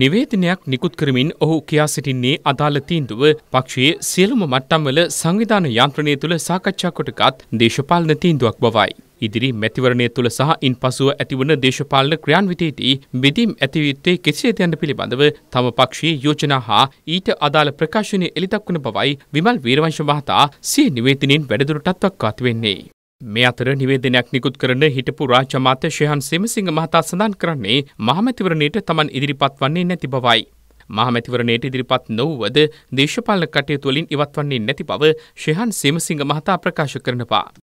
නිවේදනයක් නිකුත් කරමින් ඔහු කියා සිටින්නේ අදාළ තීන්දුව පක්ෂයේ සියලුම මට්ටම්වල සංවිධාන යන්ත්‍රණය තුළ සාකච්ඡා කොටගත් දේශපාලන තීන්දුවක් බවයි. ඉදිරි මැතිවරණය තුළ සහ ඉන් පසුව ඇතිවන දේශපාලන ක්‍රියාන්විතයේදී බෙදීම් ඇතිවීත්තේ කෙසේද යන්න පිළිබඳව තම පක්ෂයේ යෝජනා හා ඊට අදාළ ප්‍රකාශනය එළිදක්වන බවයි විමල් වීරවංශ මහතා සිය නිවේදනයෙන් වැඩිදුරටත් දක්වා වෙන්නේ. මේ අතර නිවේදනයක් නිකුත් කරන හිටපු රාජ්‍ය මාත්‍ය ශයහන් සෙමසිංහ මහතා සඳහන් කරන්නේ මහමැතිවරණයට තමන් ඉදිරිපත් වන්නේ නැති බවයි. මහමැතිවරණයට ඉදිරිපත් නොවුවද දේශපාලන කටයුතු වලින් ඉවත් වන්නේ නැති බව ශයහන් සෙමසිංහ මහතා ප්‍රකාශ කරනවා.